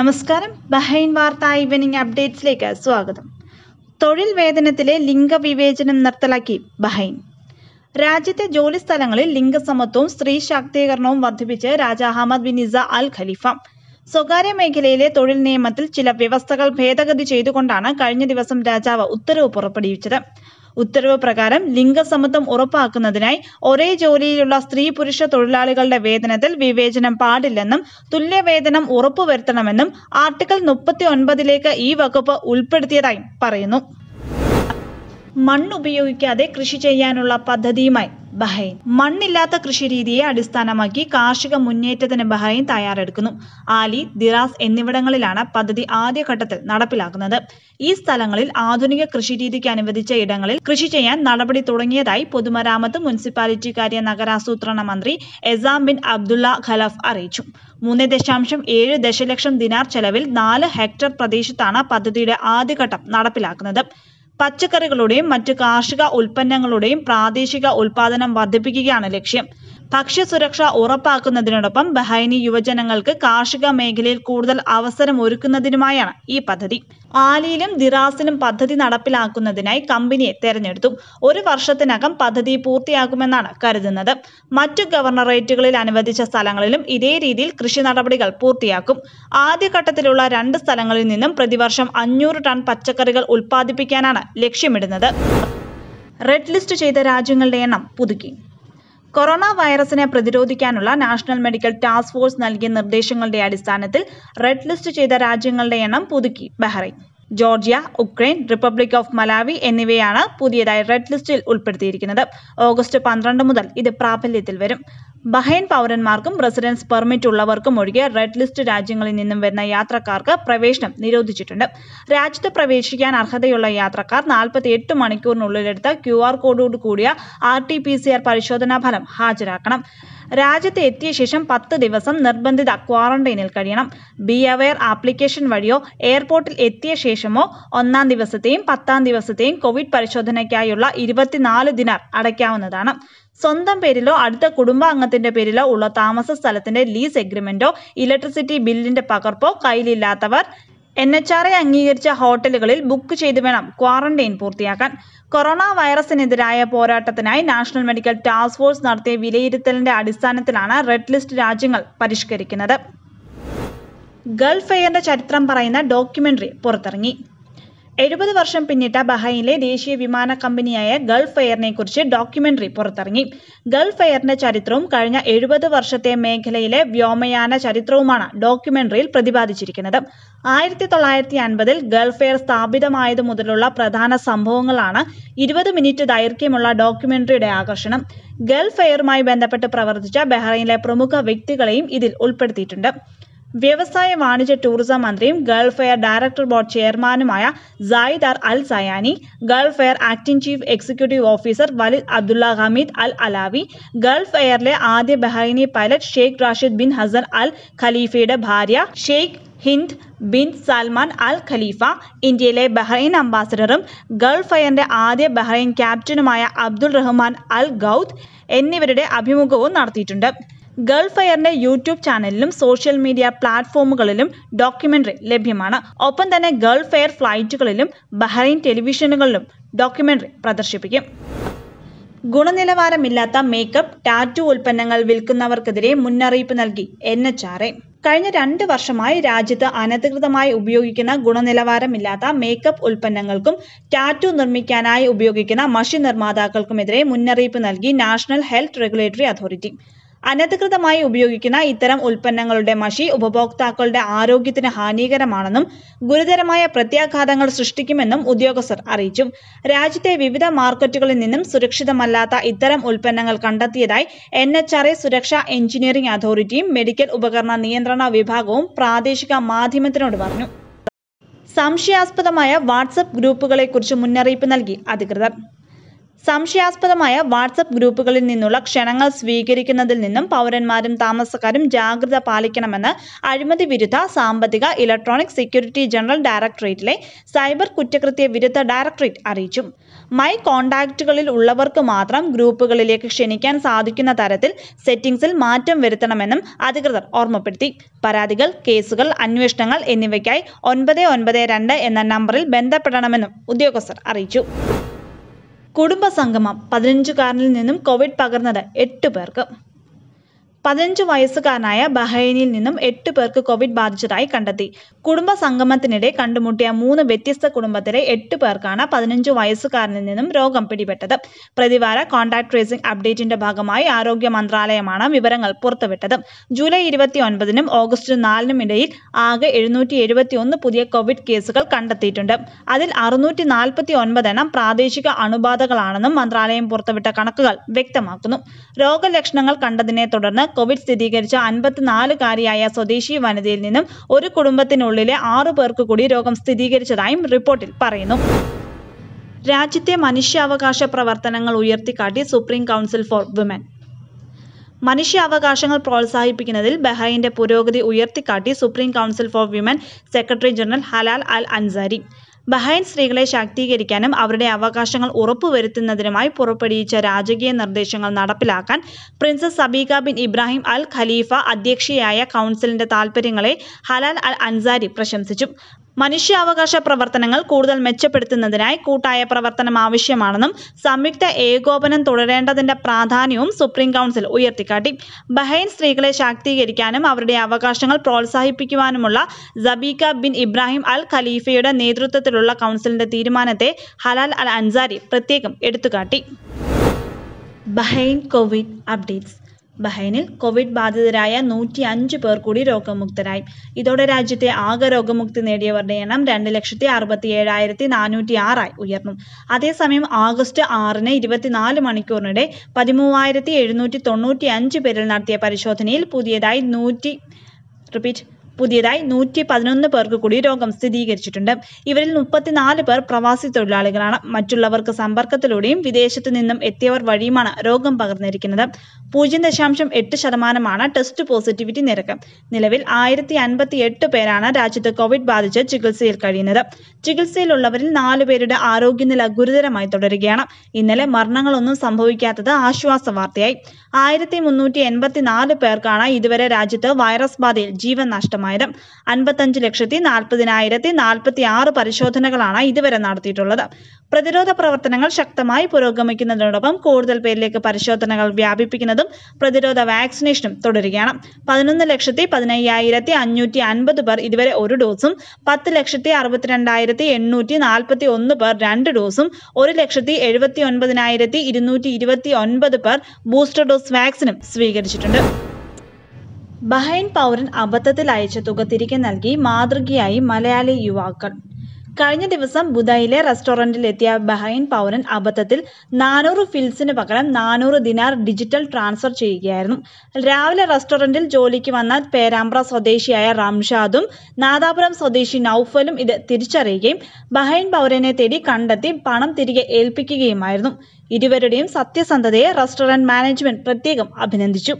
നമസ്കാരം ബഹൈൻ വാർത്ത ഈവനിങ് അപ്ഡേറ്റ്സിലേക്ക് സ്വാഗതം തൊഴിൽ വേതനത്തിലെ ലിംഗവിവേചനം നിർത്തലാക്കി ബഹൈൻ രാജ്യത്തെ ജോലി സ്ഥലങ്ങളിൽ ലിംഗസമത്വവും സ്ത്രീ ശാക്തീകരണവും വർദ്ധിപ്പിച്ച് രാജ Ahmed bin Isa Al Khalifa സ്വകാര്യ മേഖലയിലെ തൊഴിൽ നിയമത്തിൽ ചില വ്യവസ്ഥകൾ ഭേദഗതി ചെയ്തുകൊണ്ടാണ് കഴിഞ്ഞ ദിവസം രാജാവ് ഉത്തരവ് പുറപ്പെടുവിച്ചത് ഉത്തരവ് പ്രകാരം ലിംഗസമത്വം ഉറപ്പാക്കുന്നതിനായി ഒരേ ജോലിയിലുള്ള സ്ത്രീ പുരുഷ തൊഴിലാളികളുടെ വേതനത്തിൽ വിവേചനം പാടില്ലെന്നും തുല്യവേതനം ഉറപ്പുവരുത്തണമെന്നും ആർട്ടിക്കിൾ മുപ്പത്തി ഒൻപതിലേക്ക് ഈ വകുപ്പ് ഉൾപ്പെടുത്തിയതായും പറയുന്നു മണ്ണുപയോഗിക്കാതെ കൃഷി ചെയ്യാനുള്ള പദ്ധതിയുമായി ബഹൈൻ മണ്ണില്ലാത്ത കൃഷിരീതിയെ അടിസ്ഥാനമാക്കി കാർഷിക മുന്നേറ്റത്തിന് ബഹൈൻ തയ്യാറെടുക്കുന്നു ആലി ദിറാസ് എന്നിവിടങ്ങളിലാണ് പദ്ധതി ആദ്യഘട്ടത്തിൽ നടപ്പിലാക്കുന്നത് ഈ സ്ഥലങ്ങളിൽ ആധുനിക കൃഷിരീതിക്ക് അനുവദിച്ച ഇടങ്ങളിൽ കൃഷി ചെയ്യാൻ നടപടി തുടങ്ങിയതായി പൊതുമരാമത്ത് മുനിസിപ്പാലിറ്റി കാര്യ നഗരാസൂത്രണ മന്ത്രി എസാം ബിൻ അബ്ദുള്ള ഖലഫ് അറിയിച്ചു മൂന്ന് ദശാംശം ഏഴ് ദശലക്ഷം ദിനാർ ചെലവിൽ നാല് ഹെക്ടർ പ്രദേശത്താണ് പദ്ധതിയുടെ ആദ്യഘട്ടം നടപ്പിലാക്കുന്നത് പച്ചക്കറികളുടെയും മറ്റ് കാർഷിക ഉൽപ്പന്നങ്ങളുടെയും പ്രാദേശിക ഉൽപ്പാദനം വർദ്ധിപ്പിക്കുകയാണ് ലക്ഷ്യം ഭക്ഷ്യസുരക്ഷ ഉറപ്പാക്കുന്നതിനോടൊപ്പം ബഹൈനി യുവജനങ്ങൾക്ക് കാർഷിക മേഖലയിൽ കൂടുതൽ അവസരം ഒരുക്കുന്നതിനുമായാണ് ഈ പദ്ധതി ആലിയിലും ദിറാസിലും പദ്ധതി നടപ്പിലാക്കുന്നതിനായി കമ്പനിയെ തെരഞ്ഞെടുത്തു ഒരു വർഷത്തിനകം പദ്ധതി പൂർത്തിയാകുമെന്നാണ് കരുതുന്നത് മറ്റു ഗവർണറേറ്റുകളിൽ അനുവദിച്ച സ്ഥലങ്ങളിലും ഇതേ രീതിയിൽ കൃഷി നടപടികൾ പൂർത്തിയാക്കും ആദ്യഘട്ടത്തിലുള്ള രണ്ട് സ്ഥലങ്ങളിൽ നിന്നും പ്രതിവർഷം അഞ്ഞൂറ് ടൺ പച്ചക്കറികൾ ഉൽപ്പാദിപ്പിക്കാനാണ് ലക്ഷ്യമിടുന്നത് റെഡ് ലിസ്റ്റ് ചെയ്ത രാജ്യങ്ങളുടെ എണ്ണം പുതുക്കി കൊറോണ വൈറസിനെ പ്രതിരോധിക്കാനുള്ള നാഷണൽ മെഡിക്കൽ ടാസ്ക് ഫോഴ്സ് നൽകിയ നിർദ്ദേശങ്ങളുടെ അടിസ്ഥാനത്തിൽ റെഡ് ലിസ്റ്റ് ചെയ്ത രാജ്യങ്ങളുടെ എണ്ണം പുതുക്കി Bahrain Georgia Ukraine Republic of Malawi എന്നിവയാണ് പുതിയതായി റെഡ് ലിസ്റ്റിൽ ഉൾപ്പെടുത്തിയിരിക്കുന്നത് ഓഗസ്റ്റ് പന്ത്രണ്ട് മുതൽ ഇത് പ്രാബല്യത്തിൽ വരും ബഹൈൻ പൗരന്മാർക്കും റെസിഡൻസ് പെർമിറ്റ് ഉള്ളവർക്കും ഒഴികെ റെഡ് ലിസ്റ്റ് രാജ്യങ്ങളിൽ നിന്നും വരുന്ന യാത്രക്കാർക്ക് പ്രവേശനം നിരോധിച്ചിട്ടുണ്ട് രാജ്യത്ത് പ്രവേശിക്കാൻ അർഹതയുള്ള യാത്രക്കാർ നാൽപ്പത്തിയെട്ട് എട്ട് മണിക്കൂറിനുള്ളിലെടുത്ത് ക്യു ആർ കോഡോട് കൂടിയ ആർ ടി പി സി ആർ പരിശോധനാ ഫലം ഹാജരാക്കണം രാജ്യത്ത് എത്തിയ ശേഷം പത്ത് ദിവസം നിർബന്ധിത ക്വാറന്റൈനിൽ കഴിയണം ബി അവയർ ആപ്ലിക്കേഷൻ വഴിയോ എയർപോർട്ടിൽ എത്തിയ ശേഷമോ ഒന്നാം ദിവസത്തെയും പത്താം ദിവസത്തെയും കോവിഡ് പരിശോധനയ്ക്കായുള്ള ഇരുപത്തിനാല് ദിനാർ അടയ്ക്കാവുന്നതാണ് സ്വന്തം പേരിലോ അടുത്ത കുടുംബാംഗത്തിന്റെ പേരിലോ ഉള്ള താമസ സ്ഥലത്തിന്റെ ലീസ് എഗ്രിമെന്റോ ഇലക്ട്രിസിറ്റി ബില്ലിന്റെ പകർപ്പോ കയ്യിലില്ലാത്തവർ എൻ എച്ച് ആർ എ അംഗീകരിച്ച ഹോട്ടലുകളിൽ ബുക്ക് ചെയ്ത് വേണം ക്വാറന്റൈൻ പൂർത്തിയാക്കാൻ കൊറോണ വൈറസിനെതിരായ പോരാട്ടത്തിനായി നാഷണൽ മെഡിക്കൽ ടാസ്ക് ഫോഴ്സ് നടത്തിയ വിലയിരുത്തലിന്റെ അടിസ്ഥാനത്തിലാണ് റെഡ് ലിസ്റ്റ് രാജ്യങ്ങൾ പരിഷ്കരിക്കുന്നത് ഗൾഫ് എയറിന്റെ ചരിത്രം പറയുന്ന ഡോക്യുമെന്ററി പുറത്തിറങ്ങി എഴുപത് വർഷം പിന്നിട്ട ബഹൈനിലെ ദേശീയ വിമാന കമ്പനിയായ ഗൾഫ് എയറിനെ കുറിച്ച് ഡോക്യുമെന്ററി പുറത്തിറങ്ങി ഗൾഫ് എയറിന്റെ ചരിത്രവും കഴിഞ്ഞ എഴുപത് വർഷത്തെ മേഖലയിലെ വ്യോമയാന ചരിത്രവുമാണ് ഡോക്യുമെന്ററിയിൽ പ്രതിപാദിച്ചിരിക്കുന്നത് ആയിരത്തി തൊള്ളായിരത്തി അൻപതിൽ ഗൾഫ് എയർ സ്ഥാപിതമായതു മുതലുള്ള പ്രധാന സംഭവങ്ങളാണ് ഇരുപത് മിനിറ്റ് ദൈർഘ്യമുള്ള ഡോക്യുമെന്ററിയുടെ ആകർഷണം ഗൾഫ് എയറുമായി ബന്ധപ്പെട്ട് പ്രവർത്തിച്ച ബഹ്റൈനിലെ പ്രമുഖ വ്യക്തികളെയും ഇതിൽ ഉൾപ്പെടുത്തിയിട്ടുണ്ട് വ്യവസായ വാണിജ്യ ടൂറിസം മന്ത്രിയും ഗൾഫ് എയർ ഡയറക്ടർ ബോർഡ് ചെയർമാനുമായ R Al Zayani Gulf Air acting chief executive officer Waleed Abdulla Hameed Al Alawi Gulf എയറിലെ ആദ്യ Bahraini pilot Sheikh Rashid bin Hassan Al ഖലീഫയുടെ ഭാര്യ Sheikh Hind bin Salman Al Khalifa ഇന്ത്യയിലെ Bahrain അംബാസഡറും Gulf എയറിന്റെ ആദ്യ Bahrain ക്യാപ്റ്റനുമായ Abdul Rahman Al Gaoud എന്നിവരുടെ അഭിമുഖവും നടത്തിയിട്ടുണ്ട് ഗൾഫയറിന്റെ യൂട്യൂബ് ചാനലിലും സോഷ്യൽ മീഡിയ പ്ലാറ്റ്ഫോമുകളിലും ഡോക്യുമെന്ററി ലഭ്യമാണ് ഒപ്പം തന്നെ ഗൾഫെയർ ഫ്ലൈറ്റുകളിലും ബഹ്റൈൻ ടെലിവിഷനുകളിലും ഡോക്യുമെന്ററി പ്രദർശിപ്പിക്കും ഗുണനിലവാരമില്ലാത്ത മേക്കപ്പ് ടാറ്റു ഉൽപ്പന്നങ്ങൾ വിൽക്കുന്നവർക്കെതിരെ മുന്നറിയിപ്പ് നൽകി എൻ എച്ച് ആർ എ കഴിഞ്ഞ രണ്ട് വർഷമായി രാജ്യത്ത് അനധികൃതമായി ഉപയോഗിക്കുന്ന ഗുണനിലവാരമില്ലാത്ത മേക്കപ്പ് ഉൽപ്പന്നങ്ങൾക്കും ടാറ്റു നിർമ്മിക്കാനായി ഉപയോഗിക്കുന്ന മഷി നിർമ്മാതാക്കൾക്കുമെതിരെ മുന്നറിയിപ്പ് നൽകി നാഷണൽ ഹെൽത്ത് റെഗുലേറ്ററി അതോറിറ്റി അനധികൃതമായി ഉപയോഗിക്കുന്ന ഇത്തരം ഉൽപ്പന്നങ്ങളുടെ മഷി ഉപഭോക്താക്കളുടെ ആരോഗ്യത്തിന് ഹാനികരമാണെന്നും ഗുരുതരമായ പ്രത്യാഘാതങ്ങൾ സൃഷ്ടിക്കുമെന്നും ഉദ്യോഗസ്ഥർ അറിയിച്ചു രാജ്യത്തെ വിവിധ മാർക്കറ്റുകളിൽ നിന്നും സുരക്ഷിതമല്ലാത്ത ഇത്തരം ഉൽപ്പന്നങ്ങൾ കണ്ടെത്തിയതായി എൻ എച്ച് ആർ സുരക്ഷാ എഞ്ചിനീയറിംഗ് അതോറിറ്റിയും മെഡിക്കൽ ഉപകരണ നിയന്ത്രണ വിഭാഗവും പ്രാദേശിക മാധ്യമത്തിനോട് പറഞ്ഞു സംശയാസ്പദമായ വാട്സപ്പ് ഗ്രൂപ്പുകളെക്കുറിച്ച് മുന്നറിയിപ്പ് നൽകി അധികൃതർ സംശയാസ്പദമായ വാട്സപ്പ് ഗ്രൂപ്പുകളിൽ നിന്നുള്ള ക്ഷണങ്ങൾ സ്വീകരിക്കുന്നതിൽ നിന്നും പൗരന്മാരും താമസക്കാരും ജാഗ്രത പാലിക്കണമെന്ന് അഴിമതി വിരുദ്ധ സാമ്പത്തിക ഇലക്ട്രോണിക് സെക്യൂരിറ്റി ജനറൽ ഡയറക്ടറേറ്റിലെ സൈബർ കുറ്റകൃത്യ വിരുദ്ധ ഡയറക്ടറേറ്റ് അറിയിച്ചു മൈ കോണ്ടാക്റ്റുകളിൽ ഉള്ളവർക്ക് മാത്രം ഗ്രൂപ്പുകളിലേക്ക് ക്ഷണിക്കാൻ സാധിക്കുന്ന തരത്തിൽ സെറ്റിംഗ്സിൽ മാറ്റം വരുത്തണമെന്നും അധികൃതർ ഓർമ്മപ്പെടുത്തി പരാതികൾ കേസുകൾ അന്വേഷണങ്ങൾ എന്നിവയ്ക്കായി ഒൻപത് ഒൻപത് രണ്ട് എന്ന നമ്പറിൽ ബന്ധപ്പെടണമെന്നും ഉദ്യോഗസ്ഥർ അറിയിച്ചു കുടുംബസംഗമം പതിനഞ്ചുകാരനിൽ നിന്നും കോവിഡ് പകർന്നത് എട്ട് പേർക്ക് പതിനഞ്ച് വയസ്സുകാരനായ ബഹൈനിൽ നിന്നും എട്ട് പേർക്ക് കോവിഡ് ബാധിച്ചതായി കണ്ടെത്തി കുടുംബ സംഗമത്തിനിടെ കണ്ടുമുട്ടിയ മൂന്ന് വ്യത്യസ്ത കുടുംബത്തിലെ എട്ട് പേർക്കാണ് പതിനഞ്ച് വയസ്സുകാരനിൽ നിന്നും രോഗം പിടിപെട്ടത് പ്രതിവാര കോൺടാക്ട് ട്രേസിംഗ് അപ്ഡേറ്റിന്റെ ഭാഗമായി ആരോഗ്യ മന്ത്രാലയമാണ് വിവരങ്ങൾ പുറത്തുവിട്ടത് ജൂലൈ ഇരുപത്തി ഒൻപതിനും ഓഗസ്റ്റ് നാലിനും ഇടയിൽ ആകെ എഴുന്നൂറ്റി പുതിയ കോവിഡ് കേസുകൾ കണ്ടെത്തിയിട്ടുണ്ട് അതിൽ അറുന്നൂറ്റി നാൽപ്പത്തി പ്രാദേശിക അണുബാധകളാണെന്നും മന്ത്രാലയം പുറത്തുവിട്ട കണക്കുകൾ വ്യക്തമാക്കുന്നു രോഗലക്ഷണങ്ങൾ കണ്ടതിനെ തുടർന്ന് കോവിഡ് സ്ഥിരീകരിച്ച അൻപത്തിനാലുകാരിയായ സ്വദേശി വനിതയിൽ നിന്നും ഒരു കുടുംബത്തിനുള്ളിലെ ആറു പേർക്ക് കൂടി രോഗം സ്ഥിരീകരിച്ചതായും റിപ്പോർട്ടിൽ പറയുന്നു രാജ്യത്തെ മനുഷ്യാവകാശ പ്രവർത്തനങ്ങൾ ഉയർത്തിക്കാട്ടി സുപ്രീം കൗൺസിൽ ഫോർ വിമൻ മനുഷ്യാവകാശങ്ങൾ പ്രോത്സാഹിപ്പിക്കുന്നതിൽ ബഹ്റൈൻ്റെ പുരോഗതി ഉയർത്തിക്കാട്ടി supreme council for women secretary general Hala Al Ansari ബഹൈൻ സ്ത്രീകളെ ശാക്തീകരിക്കാനും അവരുടെ അവകാശങ്ങൾ ഉറപ്പുവരുത്തുന്നതിനുമായി പുറപ്പെടുവിച്ച രാജകീയ നിർദ്ദേശങ്ങൾ നടപ്പിലാക്കാൻ princess Sabeeka bin Ibrahim Al Khalifa അധ്യക്ഷയായ കൗൺസിലിന്റെ താൽപര്യങ്ങളെ ഹലാൽ അൽ അൻസാരി പ്രശംസിച്ചു മനുഷ്യാവകാശ പ്രവർത്തനങ്ങൾ കൂടുതൽ മെച്ചപ്പെടുത്തുന്നതിനായി കൂട്ടായ പ്രവർത്തനം ആവശ്യമാണെന്നും സംയുക്ത ഏകോപനം തുടരേണ്ടതിന്റെ പ്രാധാന്യവും സുപ്രീം കൗൺസിൽ ഉയർത്തിക്കാട്ടി ബഹൈൻ സ്ത്രീകളെ ശാക്തീകരിക്കാനും അവരുടെ അവകാശങ്ങൾ പ്രോത്സാഹിപ്പിക്കുവാനുമുള്ള സബീക ബിൻ ഇബ്രാഹിം അൽ ഖലീഫയുടെ നേതൃത്വത്തിലുള്ള കൗൺസിലിന്റെ തീരുമാനത്തെ ഹലാൽ അൽ അൻസാരി പ്രത്യേകം എടുത്തുകാട്ടി ബഹൈൻ കോവിഡ് അപ്ഡേറ്റ്സ് ബഹ്റൈനിൽ കോവിഡ് ബാധിതരായ നൂറ്റി അഞ്ച് പേർ കൂടി രോഗമുക്തരായി ഇതോടെ രാജ്യത്തെ ആകെ രോഗമുക്തി നേടിയവരുടെ എണ്ണം രണ്ട് ലക്ഷത്തി അറുപത്തി ഏഴായിരത്തി നാനൂറ്റി ആറായി ഉയർന്നു അതേസമയം ആഗസ്റ്റ് ആറിന് ഇരുപത്തിനാല് മണിക്കൂറിനിടെ പതിമൂവായിരത്തി എഴുന്നൂറ്റി തൊണ്ണൂറ്റി അഞ്ച് പേരിൽ നടത്തിയ പരിശോധനയിൽ പുതിയതായി നൂറ്റി റിപ്പീറ്റ് പുതിയതായി നൂറ്റി പതിനൊന്ന് പേർക്ക് കൂടി രോഗം സ്ഥിരീകരിച്ചിട്ടുണ്ട് ഇവരിൽ മുപ്പത്തിനാല് പേർ പ്രവാസി തൊഴിലാളികളാണ് മറ്റുള്ളവർക്ക് സമ്പർക്കത്തിലൂടെയും വിദേശത്തു നിന്നും എത്തിയവർ വഴിയുമാണ് രോഗം പകർന്നിരിക്കുന്നത് പൂജ്യം ദശാംശം എട്ട് ശതമാനമാണ് ടെസ്റ്റ് പോസിറ്റിവിറ്റി നിരക്ക് നിലവിൽ ആയിരത്തി അൻപത്തി എട്ട് പേരാണ് രാജ്യത്ത് കോവിഡ് ബാധിച്ച് ചികിത്സയിൽ കഴിയുന്നത് ചികിത്സയിലുള്ളവരിൽ നാലു പേരുടെ ആരോഗ്യനില ഗുരുതരമായി തുടരുകയാണ് ഇന്നലെ മരണങ്ങളൊന്നും സംഭവിക്കാത്തത് ആശ്വാസ വാർത്തയായി ആയിരത്തി മുന്നൂറ്റി എൺപത്തിനാല് പേർക്കാണ് ഇതുവരെ രാജ്യത്ത് വൈറസ് ബാധയിൽ ജീവൻ നഷ്ടം ശതമാനം അൻപത്തഞ്ച് ലക്ഷത്തി നാൽപ്പതിനായിരത്തി നാൽപ്പത്തി ആറ് പരിശോധനകളാണ് ഇതുവരെ നടത്തിയിട്ടുള്ളത് പ്രതിരോധ പ്രവർത്തനങ്ങൾ ശക്തമായി പുരോഗമിക്കുന്നതിനോടൊപ്പം കൂടുതൽ പേരിലേക്ക് പരിശോധനകൾ വ്യാപിപ്പിക്കുന്നതും പ്രതിരോധ വാക്സിനേഷനും തുടരുകയാണ് പതിനൊന്ന് ലക്ഷത്തി പതിനയ്യായിരത്തി അഞ്ഞൂറ്റി അൻപത് പേർ ഇതുവരെ ഒരു ഡോസും പത്ത് ലക്ഷത്തി അറുപത്തിരണ്ടായിരത്തി എണ്ണൂറ്റി നാൽപ്പത്തി ഒന്ന് പേർ രണ്ട് ഡോസും ഒരു ലക്ഷത്തി എഴുപത്തി ഒൻപതിനായിരത്തി ഇരുന്നൂറ്റി ഇരുപത്തി ഒൻപത് പേർ ബൂസ്റ്റർ ഡോസ് വാക്സിനും സ്വീകരിച്ചിട്ടുണ്ട് ബഹൈൻ പൗരൻ അബദ്ധത്തിൽ അയച്ച തുക തിരികെ നൽകി മാതൃകയായി മലയാളി യുവാക്കൾ കഴിഞ്ഞ ദിവസം ബുധയിലെ എത്തിയ ബഹൈൻ പൗരൻ അബദ്ധത്തിൽ നാനൂറ് ഫിൽസിന് പകരം നാനൂറ് ദിനാർ ഡിജിറ്റൽ ട്രാൻസ്ഫർ ചെയ്യുകയായിരുന്നു രാവിലെ റെസ്റ്റോറന്റിൽ ജോലിക്ക് വന്ന പേരാമ്പ്ര സ്വദേശിയായ റംഷാദും നാദാപുരം സ്വദേശി നൌഫലും ഇത് തിരിച്ചറിയുകയും ബഹൈൻ പൗരനെ തേടി കണ്ടെത്തി പണം തിരികെ ഏൽപ്പിക്കുകയുമായിരുന്നു ഇരുവരുടെയും സത്യസന്ധതയെ റെസ്റ്റോറന്റ് മാനേജ്മെന്റ് പ്രത്യേകം അഭിനന്ദിച്ചു